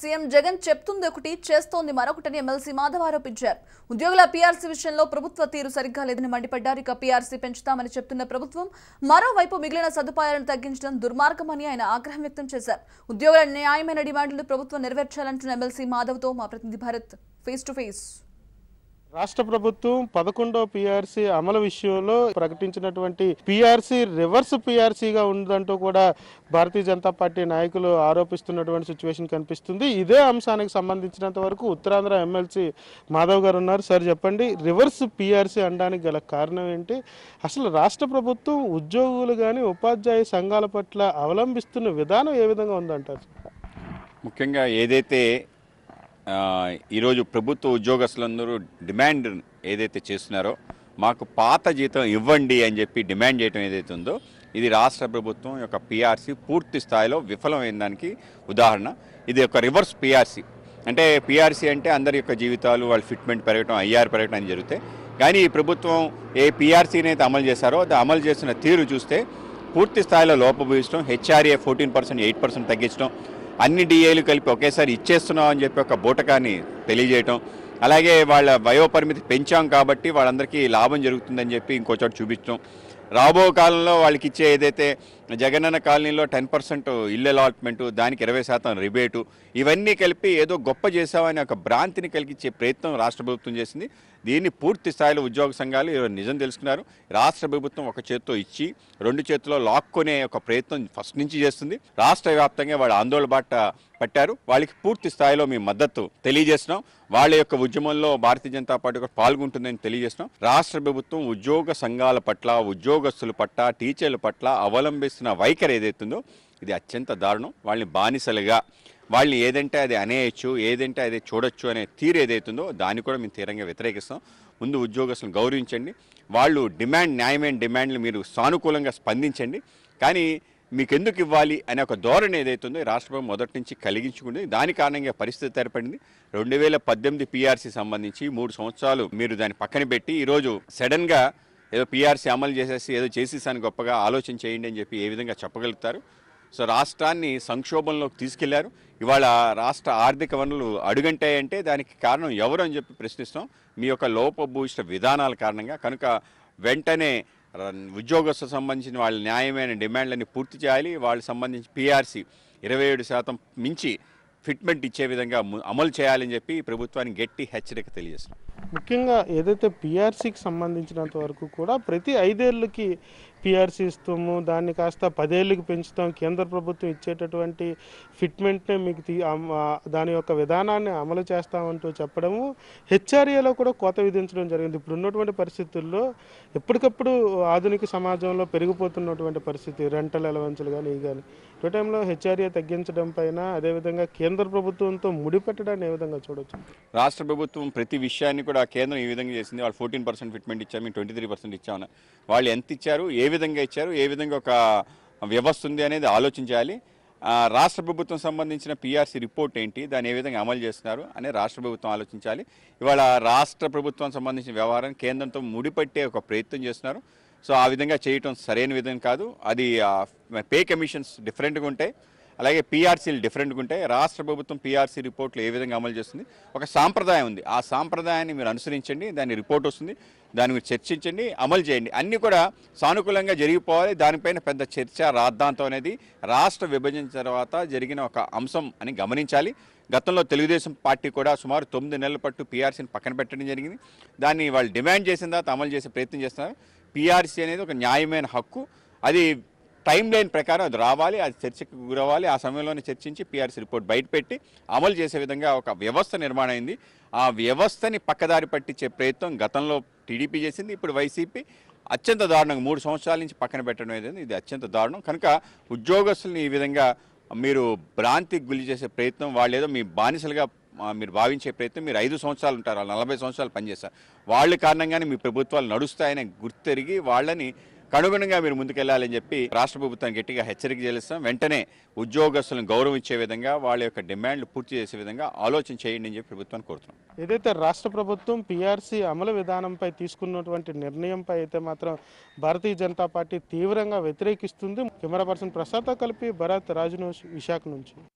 CM Jagan చెప్తుంది ఒకటి చేస్తోంది మరొకటని ఎమ్మెల్సీ మాధవ్ ఆరోపించారు ఉద్యోగుల పీఆర్సీ విషయంలో ప్రభుత్వ తీరు సరిగ్గా లేదని మండిపడ్డారు ఇక పీఆర్సీ పెంచుతామని చెప్తున్న ప్రభుత్వం మరోవైపు మిగిలిన సదుపాయాలను తగ్గించడం దుర్మార్గమని ఆయన ఆగ్రహం వ్యక్తం చేశారు ఉద్యోగుల న్యాయమైన డిమాండ్లను ప్రభుత్వం నెరవేర్చాలంటున్న ఎమ్మెల్సీ మాధవ్తో మా ప్రతినిధి భరత్ ఫేస్ టు ఫేస్ రాష్ట్ర ప్రభుత్వం పదకొండో పీఆర్సీ అమలు విషయంలో ప్రకటించినటువంటి పీఆర్సీ రివర్స్ పీఆర్సీగా ఉందంటూ కూడా భారతీయ జనతా పార్టీ నాయకులు ఆరోపిస్తున్నటువంటి సిచ్యువేషన్ కనిపిస్తుంది ఇదే అంశానికి సంబంధించినంత వరకు ఉత్తరాంధ్ర ఎమ్మెల్సీ మాధవ్ గారు ఉన్నారు సార్ చెప్పండి రివర్స్ పీఆర్సీ అనడానికి గల కారణం ఏంటి అసలు రాష్ట్ర ప్రభుత్వం ఉద్యోగులు కానీ ఉపాధ్యాయ సంఘాల పట్ల అవలంబిస్తున్న విధానం ఏ విధంగా ఉందంటారు ముఖ్యంగా ఏదైతే ఈరోజు ప్రభుత్వ ఉద్యోగస్తులందరూ డిమాండ్ ఏదైతే చేస్తున్నారో మాకు పాత జీతం ఇవ్వండి అని చెప్పి డిమాండ్ చేయడం ఏదైతే ఉందో ఇది రాష్ట్ర ప్రభుత్వం యొక్క పీఆర్సీ పూర్తి స్థాయిలో విఫలమైన దానికి ఉదాహరణ ఇది ఒక రివర్స్ పీఆర్సీ అంటే పీఆర్సీ అంటే అందరి యొక్క జీవితాలు వాళ్ళ ఫిట్మెంట్ పెరగటం ఐఆర్ పెరగటం అని జరుగుతాయి కానీ ఈ ప్రభుత్వం ఏ పీఆర్సీని అయితే అమలు చేశారో అది అమలు చేసిన తీరు చూస్తే పూర్తి స్థాయిలో లోపభూయించడం HRA fourteen percent eight percent తగ్గించడం అన్ని డిఏలు కలిపి ఒకేసారి ఇచ్చేస్తున్నాం అని చెప్పి ఒక బూటకాన్ని తెలియజేయటం అలాగే వాళ్ళ వయోపరిమితి పెంచాం కాబట్టి వాళ్ళందరికీ లాభం జరుగుతుందని చెప్పి ఇంకో చోట చూపించడం రాబో కాలంలో వాళ్ళకి ఇచ్చే ఏదైతే జగనన్న కాలనీలో టెన్ పర్సెంట్ ఇల్లు అలాట్మెంట్ దానికి ఇరవై శాతం రిబేటు ఇవన్నీ కలిపి ఏదో గొప్ప చేసామని ఒక భ్రాంతిని కలిగించే ప్రయత్నం రాష్ట్ర ప్రభుత్వం చేసింది దీన్ని పూర్తి స్థాయిలో ఉద్యోగ సంఘాలు నిజం తెలుసుకున్నారు రాష్ట్ర ప్రభుత్వం ఒక చేత్తో ఇచ్చి రెండు చేతిలో లాక్కునే ఒక ప్రయత్నం ఫస్ట్ నుంచి చేస్తుంది రాష్ట్ర వ్యాప్తంగా వాళ్ళు ఆందోళన బాట పట్టారు వాళ్ళకి పూర్తి స్థాయిలో మీ మద్దతు తెలియజేస్తున్నాం వాళ్ళ యొక్క ఉద్యమంలో భారతీయ జనతా పార్టీ పాల్గొంటుందని తెలియజేస్తున్నాం రాష్ట్ర ప్రభుత్వం ఉద్యోగ సంఘాల పట్ల ఉద్యోగస్తుల పట్ల టీచర్ల పట్ల అవలంబిస్తున్న చేస్తున్న వైఖరి ఏదైతుందో ఇది అత్యంత దారుణం వాళ్ళని బానిసలుగా వాళ్ళని ఏదంటే అది అనేయచ్చు ఏదంటే అది చూడొచ్చు అనే తీరు ఏదైతుందో దాన్ని కూడా మేము తీరంగా వ్యతిరేకిస్తాం ముందు ఉద్యోగస్తులను గౌరవించండి వాళ్ళు డిమాండ్ న్యాయమైన డిమాండ్లు మీరు సానుకూలంగా స్పందించండి కానీ మీకు ఎందుకు ఇవ్వాలి అనే ఒక ధోరణి ఏదైతుందో రాష్ట్ర ప్రభుత్వం మొదటి నుంచి కలిగించుకుంది దాని కారణంగా పరిస్థితి ఏర్పడింది రెండు వేల పద్దెనిమిది పీఆర్సీ సంబంధించి మూడు సంవత్సరాలు మీరు దాన్ని పక్కన పెట్టి ఈరోజు సడన్గా ఏదో పీఆర్సీ అమలు చేసేసి ఏదో చేసేసాను గొప్పగా ఆలోచన చేయండి అని చెప్పి ఏ విధంగా చెప్పగలుగుతారు సో రాష్ట్రాన్ని సంక్షోభంలోకి తీసుకెళ్లారు ఇవాళ రాష్ట్ర ఆర్థిక వనరులు అడుగంటాయంటే దానికి కారణం ఎవరు అని చెప్పి ప్రశ్నిస్తాం మీ యొక్క లోపభూయిష్ట విధానాల కారణంగా కనుక వెంటనే ఉద్యోగస్తు సంబంధించిన వాళ్ళ న్యాయమైన డిమాండ్లని పూర్తి చేయాలి వాళ్ళకి సంబంధించి పీఆర్సీ ఇరవై ఏడు శాతం మించి ఫిట్మెంట్ ఇచ్చే విధంగా అమలు చేయాలని చెప్పి ప్రభుత్వానికి గట్టి హెచ్చరిక తెలియజేస్తున్నాం ముఖ్యంగా ఏదైతే పిఆర్సీకి సంబంధించినంత వరకు కూడా ప్రతి ఐదేళ్ళకి పిఆర్సీ ఇస్తాము దాన్ని కాస్త పదేళ్ళకి పెంచుతాం కేంద్ర ప్రభుత్వం ఇచ్చేటటువంటి ఫిట్మెంట్నే మీకు దాని యొక్క విధానాన్ని అమలు చేస్తామంటూ చెప్పడము హెచ్ఆర్ఏలో కూడా కోత విధించడం జరిగింది ఇప్పుడు ఉన్నటువంటి పరిస్థితుల్లో ఎప్పటికప్పుడు ఆధునిక సమాజంలో పెరిగిపోతున్నటువంటి పరిస్థితి రెంటల్ ఎలవెన్సులు కానీ ఇవి కానీ ఇటు టైంలో హెచ్ఆర్ఏ తగ్గించడం పైన అదేవిధంగా కేంద్ర ప్రభుత్వంతో ముడిపెట్టడాన్ని ఏ విధంగా చూడవచ్చు రాష్ట్ర ప్రభుత్వం ప్రతి విషయాన్ని కూడా కేంద్రం ఈ విధంగా చేసింది వాళ్ళు ఫోర్టీన్ పర్సెంట్ ఫిట్మెంట్ ఇచ్చారు మేము ట్వంటీ త్రీ పర్సెంట్ ఇచ్చామని వాళ్ళు ఎంత ఇచ్చారు ఏ విధంగా ఇచ్చారు ఏ విధంగా ఒక వ్యవస్థ ఉంది అనేది ఆలోచించాలి రాష్ట్ర ప్రభుత్వం సంబంధించిన పీఆర్సీ రిపోర్ట్ ఏంటి దాన్ని ఏ విధంగా అమలు చేస్తున్నారు అనే రాష్ట్ర ప్రభుత్వం ఆలోచించాలి ఇవాళ రాష్ట్ర ప్రభుత్వం సంబంధించిన వ్యవహారం కేంద్రంతో ముడిపట్టే ఒక ప్రయత్నం చేస్తున్నారు సో ఆ విధంగా చేయటం సరైన విధం కాదు అది పే కమిషన్స్ డిఫరెంట్గా ఉంటాయి అలాగే పీఆర్సీలు డిఫరెంట్గా ఉంటాయి రాష్ట్ర ప్రభుత్వం పీఆర్సీ రిపోర్ట్లు ఏ విధంగా అమలు చేస్తుంది ఒక సాంప్రదాయం ఉంది ఆ సాంప్రదాయాన్ని మీరు అనుసరించండి దాని రిపోర్ట్ వస్తుంది దాని మీరు చర్చించండి అమలు చేయండి అన్నీ కూడా సానుకూలంగా జరిగిపోవాలి దానిపైన పెద్ద చర్చ రాద్ధాంతం అనేది రాష్ట్ర విభజన తర్వాత జరిగిన ఒక అంశం అని గమనించాలి గతంలో తెలుగుదేశం పార్టీ కూడా సుమారు తొమ్మిది నెలల పట్టు పీఆర్సీని పక్కన పెట్టడం జరిగింది దాన్ని వాళ్ళు డిమాండ్ చేసిన తర్వాత అమలు చేసే ప్రయత్నం చేస్తున్నారు పీఆర్సీ అనేది ఒక న్యాయమైన హక్కు అది టైం లైన్ ప్రకారం అది రావాలి అది చర్చకు గురవ్వాలి ఆ సమయంలోనే చర్చించి పీఆర్సీ రిపోర్ట్ బయటపెట్టి అమలు చేసే విధంగా ఒక వ్యవస్థ నిర్మాణం అయింది ఆ వ్యవస్థని పక్కదారి పట్టించే ప్రయత్నం గతంలో టీడీపీ చేసింది ఇప్పుడు వైసీపీ అత్యంత దారుణంగా మూడు సంవత్సరాల నుంచి పక్కన పెట్టడం ఏదైంది ఇది అత్యంత దారుణం కనుక ఉద్యోగస్తుల్ని ఈ విధంగా మీరు భ్రాంతికి గురి చేసే ప్రయత్నం వాళ్ళేదో మీ బానిసలుగా మీరు భావించే ప్రయత్నం మీరు ఐదు సంవత్సరాలు ఉంటారు నలభై సంవత్సరాలు పనిచేస్తారు వాళ్ళ కారణంగానే మీ ప్రభుత్వాలు నడుస్తాయని గుర్తెరిగి వాళ్ళని కనుగుణంగా మీరు ముందుకెళ్లాలని చెప్పి రాష్ట్ర ప్రభుత్వం గట్టిగా హెచ్చరిక చేస్తాం వెంటనే ఉద్యోగస్తులను గౌరవించే విధంగా వాళ్ళ యొక్క డిమాండ్లు పూర్తి చేసే విధంగా ఆలోచన చేయండి అని చెప్పి ప్రభుత్వాన్ని కోరుతున్నాం ఏదైతే రాష్ట్ర ప్రభుత్వం పీఆర్సీ అమలు విధానంపై తీసుకున్నటువంటి నిర్ణయంపై అయితే మాత్రం భారతీయ జనతా పార్టీ తీవ్రంగా వ్యతిరేకిస్తుంది కెమెరా పర్సన్ ప్రసాద్తో కలిపి భరత్ రాజును విశాఖ నుంచి